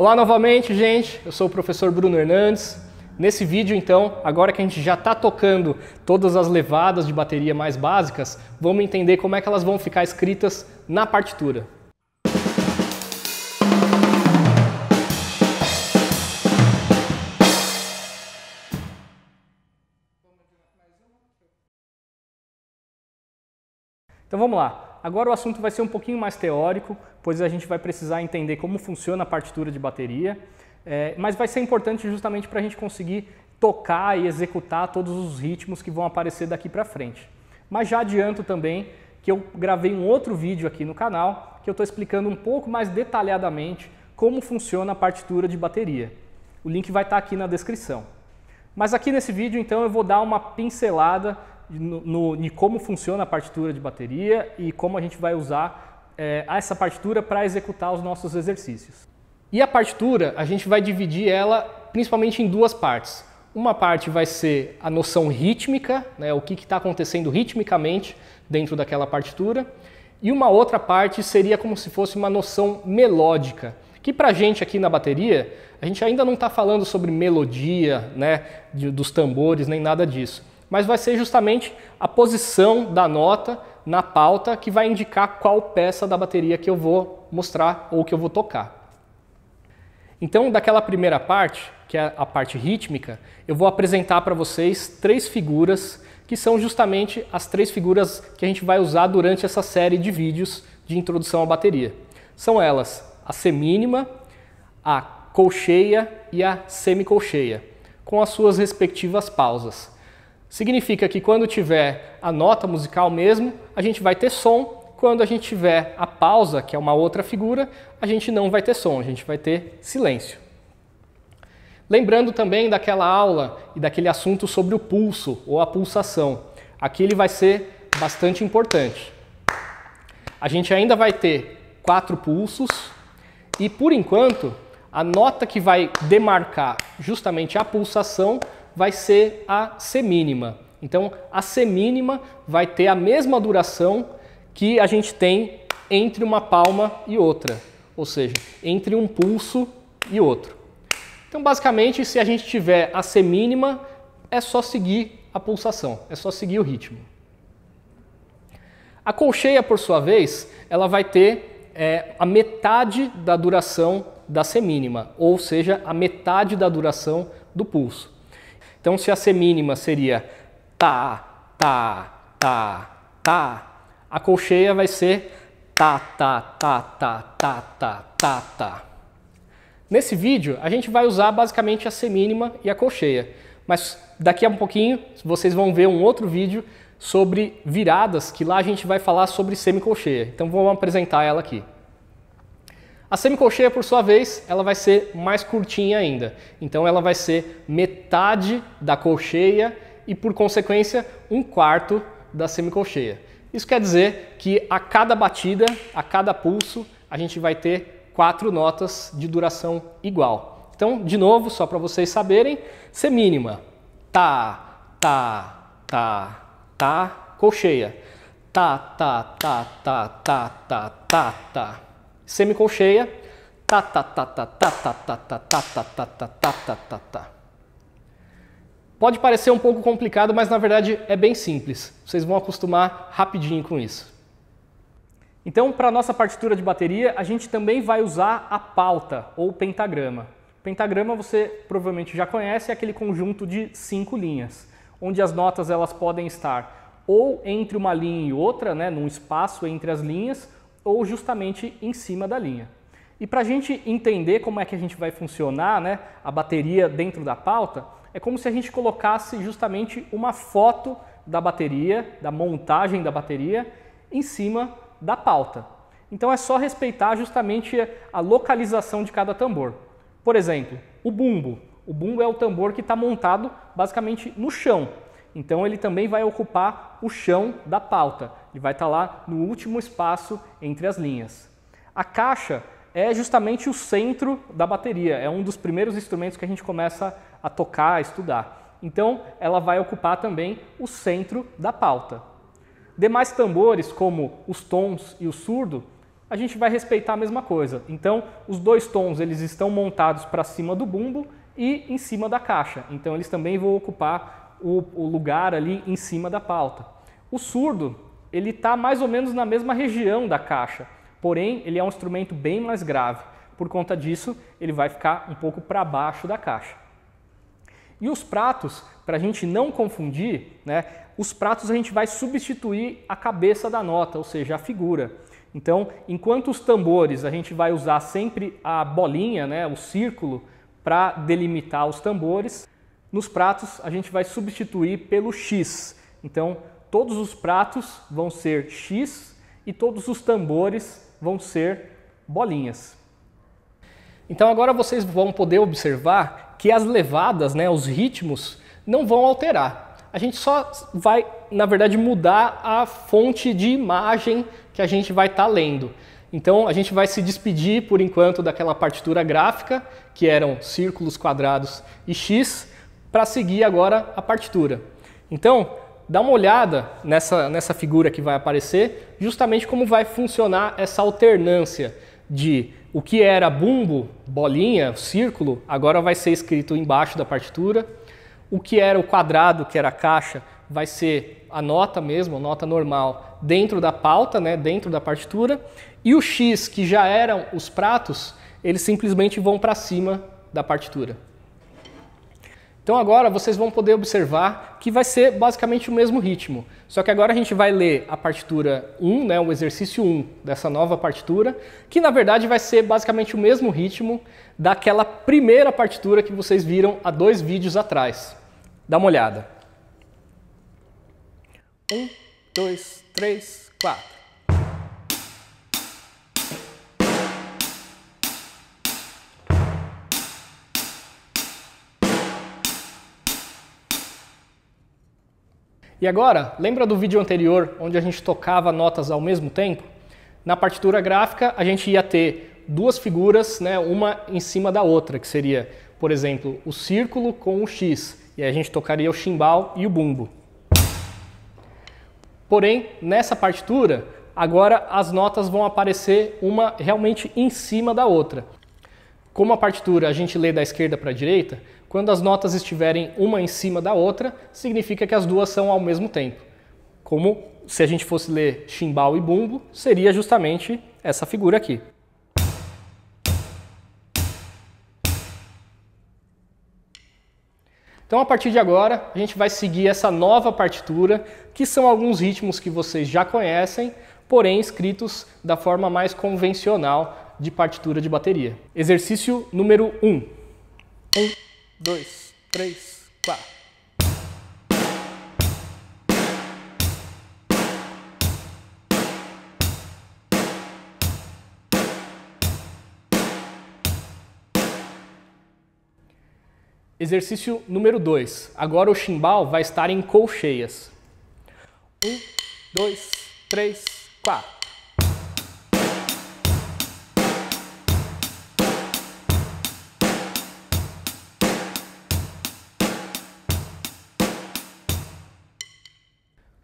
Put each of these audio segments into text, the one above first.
Olá novamente, gente. Eu sou o professor Bruno Hernandes. Nesse vídeo, então, agora que a gente já está tocando todas as levadas de bateria mais básicas, vamos entender como é que elas vão ficar escritas na partitura. Então vamos lá agora o assunto vai ser um pouquinho mais teórico, pois a gente vai precisar entender como funciona a partitura de bateria, é, mas vai ser importante justamente para a gente conseguir tocar e executar todos os ritmos que vão aparecer daqui para frente. Mas já adianto também que eu gravei um outro vídeo aqui no canal que eu estou explicando um pouco mais detalhadamente como funciona a partitura de bateria. O link vai estar tá aqui na descrição. Mas aqui nesse vídeo então eu vou dar uma pincelada no, no, em como funciona a partitura de bateria e como a gente vai usar é, essa partitura para executar os nossos exercícios. E a partitura, a gente vai dividir ela principalmente em duas partes. Uma parte vai ser a noção rítmica, né, o que está acontecendo ritmicamente dentro daquela partitura, e uma outra parte seria como se fosse uma noção melódica, que para a gente aqui na bateria, a gente ainda não está falando sobre melodia né, de, dos tambores nem nada disso mas vai ser justamente a posição da nota na pauta que vai indicar qual peça da bateria que eu vou mostrar ou que eu vou tocar. Então, daquela primeira parte, que é a parte rítmica, eu vou apresentar para vocês três figuras que são justamente as três figuras que a gente vai usar durante essa série de vídeos de introdução à bateria. São elas a semínima, a colcheia e a semicolcheia, com as suas respectivas pausas. Significa que quando tiver a nota musical mesmo, a gente vai ter som. Quando a gente tiver a pausa, que é uma outra figura, a gente não vai ter som, a gente vai ter silêncio. Lembrando também daquela aula e daquele assunto sobre o pulso ou a pulsação. Aqui ele vai ser bastante importante. A gente ainda vai ter quatro pulsos e, por enquanto, a nota que vai demarcar justamente a pulsação vai ser a semínima. Então, a semínima vai ter a mesma duração que a gente tem entre uma palma e outra, ou seja, entre um pulso e outro. Então, basicamente, se a gente tiver a semínima, é só seguir a pulsação, é só seguir o ritmo. A colcheia, por sua vez, ela vai ter é, a metade da duração da semínima, ou seja, a metade da duração do pulso. Então, se a semínima seria tá, tá, tá, tá, a colcheia vai ser tá, tá, tá, tá, tá, tá, tá, tá. Nesse vídeo, a gente vai usar basicamente a semínima e a colcheia, mas daqui a um pouquinho vocês vão ver um outro vídeo sobre viradas, que lá a gente vai falar sobre semicolcheia. Então, vamos apresentar ela aqui. A semicolcheia, por sua vez, ela vai ser mais curtinha ainda. Então ela vai ser metade da colcheia e, por consequência, um quarto da semicolcheia. Isso quer dizer que a cada batida, a cada pulso, a gente vai ter quatro notas de duração igual. Então, de novo, só para vocês saberem, C mínima, tá, tá, tá, tá, colcheia, tá, tá, tá, tá, tá, tá, tá, tá semi tá tá tá tá tá tá tá tá tá tá tá tá tá tá. Pode parecer um pouco complicado, mas na verdade é bem simples. Vocês vão acostumar rapidinho com isso. Então, para nossa partitura de bateria, a gente também vai usar a pauta ou pentagrama. Pentagrama você provavelmente já conhece, é aquele conjunto de cinco linhas, onde as notas elas podem estar ou entre uma linha e outra, né, num espaço entre as linhas, ou justamente em cima da linha. E para a gente entender como é que a gente vai funcionar né, a bateria dentro da pauta, é como se a gente colocasse justamente uma foto da bateria, da montagem da bateria, em cima da pauta. Então é só respeitar justamente a localização de cada tambor. Por exemplo, o bumbo. O bumbo é o tambor que está montado basicamente no chão. Então ele também vai ocupar o chão da pauta. Ele vai estar tá lá no último espaço entre as linhas. A caixa é justamente o centro da bateria, é um dos primeiros instrumentos que a gente começa a tocar, a estudar. Então ela vai ocupar também o centro da pauta. Demais tambores, como os tons e o surdo, a gente vai respeitar a mesma coisa. Então os dois tons eles estão montados para cima do bumbo e em cima da caixa. Então eles também vão ocupar o, o lugar ali em cima da pauta. O surdo, ele está mais ou menos na mesma região da caixa, porém ele é um instrumento bem mais grave. Por conta disso, ele vai ficar um pouco para baixo da caixa. E os pratos, para a gente não confundir, né, os pratos a gente vai substituir a cabeça da nota, ou seja, a figura. Então, enquanto os tambores a gente vai usar sempre a bolinha, né, o círculo, para delimitar os tambores, nos pratos, a gente vai substituir pelo X. Então, todos os pratos vão ser X e todos os tambores vão ser bolinhas. Então agora vocês vão poder observar que as levadas, né, os ritmos, não vão alterar. A gente só vai, na verdade, mudar a fonte de imagem que a gente vai estar tá lendo. Então a gente vai se despedir por enquanto daquela partitura gráfica, que eram círculos, quadrados e X, para seguir agora a partitura. Então, dá uma olhada nessa, nessa figura que vai aparecer, justamente como vai funcionar essa alternância de o que era bumbo, bolinha, círculo, agora vai ser escrito embaixo da partitura. O que era o quadrado, que era a caixa, vai ser a nota mesmo, a nota normal, dentro da pauta, né, dentro da partitura. E o X, que já eram os pratos, eles simplesmente vão para cima da partitura. Então agora vocês vão poder observar que vai ser basicamente o mesmo ritmo. Só que agora a gente vai ler a partitura 1, né, o exercício 1 dessa nova partitura, que na verdade vai ser basicamente o mesmo ritmo daquela primeira partitura que vocês viram há dois vídeos atrás. Dá uma olhada. Um, dois, três, quatro. E agora, lembra do vídeo anterior onde a gente tocava notas ao mesmo tempo? Na partitura gráfica, a gente ia ter duas figuras, né, uma em cima da outra, que seria, por exemplo, o círculo com o X, e aí a gente tocaria o chimbal e o bumbo. Porém, nessa partitura, agora as notas vão aparecer uma realmente em cima da outra. Como a partitura a gente lê da esquerda para a direita, quando as notas estiverem uma em cima da outra, significa que as duas são ao mesmo tempo. Como se a gente fosse ler chimbal e bumbo, seria justamente essa figura aqui. Então, a partir de agora, a gente vai seguir essa nova partitura, que são alguns ritmos que vocês já conhecem, porém escritos da forma mais convencional de partitura de bateria. Exercício número 1. Um. um dois, três, quatro. Exercício número dois. Agora o chimbal vai estar em colcheias. Um, dois, três, quatro.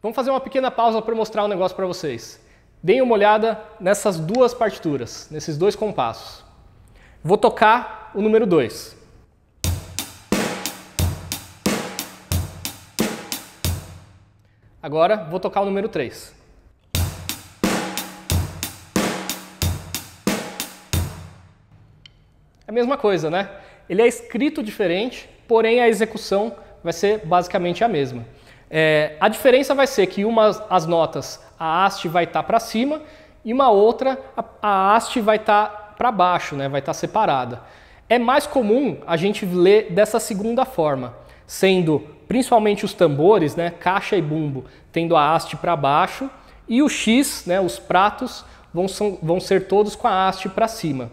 Vamos fazer uma pequena pausa para mostrar um negócio para vocês. Deem uma olhada nessas duas partituras, nesses dois compassos. Vou tocar o número 2. Agora vou tocar o número 3. É a mesma coisa, né? Ele é escrito diferente, porém a execução vai ser basicamente a mesma. É, a diferença vai ser que uma as notas, a haste vai estar tá para cima e uma outra, a, a haste vai estar tá para baixo, né? vai estar tá separada. É mais comum a gente ler dessa segunda forma, sendo principalmente os tambores, né? caixa e bumbo, tendo a haste para baixo e o X, né? os pratos, vão, são, vão ser todos com a haste para cima.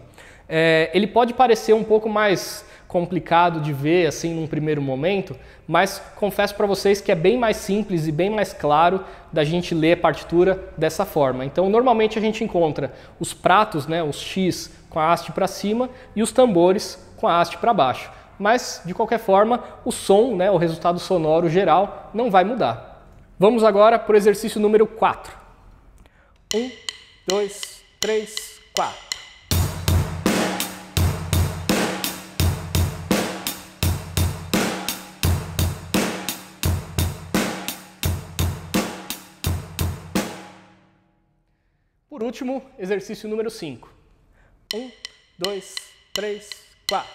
É, ele pode parecer um pouco mais complicado de ver assim num primeiro momento, mas confesso para vocês que é bem mais simples e bem mais claro da gente ler a partitura dessa forma. Então, normalmente a gente encontra os pratos, né, os X com a haste para cima e os tambores com a haste para baixo. Mas de qualquer forma, o som, né, o resultado sonoro geral não vai mudar. Vamos agora para o exercício número 4. 1 2 3 4 Por último, exercício número 5. 1, 2, 3, 4.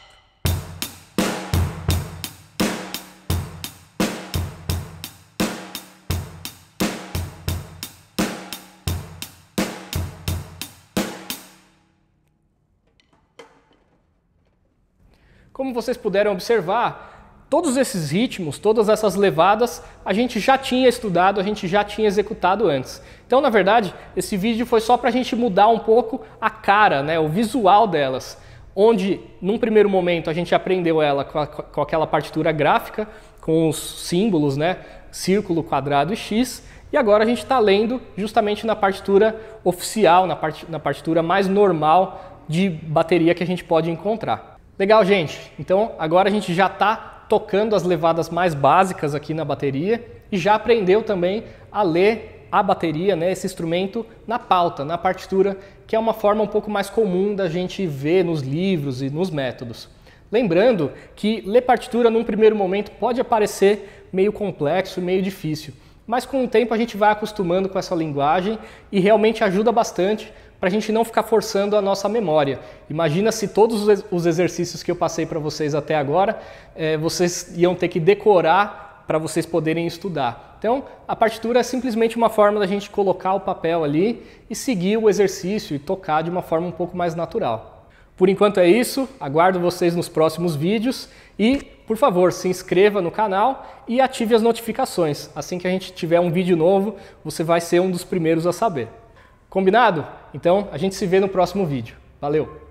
Como vocês puderam observar, Todos esses ritmos, todas essas levadas, a gente já tinha estudado, a gente já tinha executado antes. Então, na verdade, esse vídeo foi só para a gente mudar um pouco a cara, né, o visual delas. Onde, num primeiro momento, a gente aprendeu ela com, a, com aquela partitura gráfica, com os símbolos, né, círculo, quadrado e X, e agora a gente está lendo justamente na partitura oficial, na, part, na partitura mais normal de bateria que a gente pode encontrar. Legal, gente. Então, agora a gente já está tocando as levadas mais básicas aqui na bateria e já aprendeu também a ler a bateria, né, esse instrumento, na pauta, na partitura, que é uma forma um pouco mais comum da gente ver nos livros e nos métodos. Lembrando que ler partitura num primeiro momento pode aparecer meio complexo, meio difícil mas com o tempo a gente vai acostumando com essa linguagem e realmente ajuda bastante para a gente não ficar forçando a nossa memória. Imagina se todos os exercícios que eu passei para vocês até agora, é, vocês iam ter que decorar para vocês poderem estudar. Então, a partitura é simplesmente uma forma da gente colocar o papel ali e seguir o exercício e tocar de uma forma um pouco mais natural. Por enquanto é isso, aguardo vocês nos próximos vídeos e, por favor, se inscreva no canal e ative as notificações. Assim que a gente tiver um vídeo novo, você vai ser um dos primeiros a saber. Combinado? Então a gente se vê no próximo vídeo. Valeu!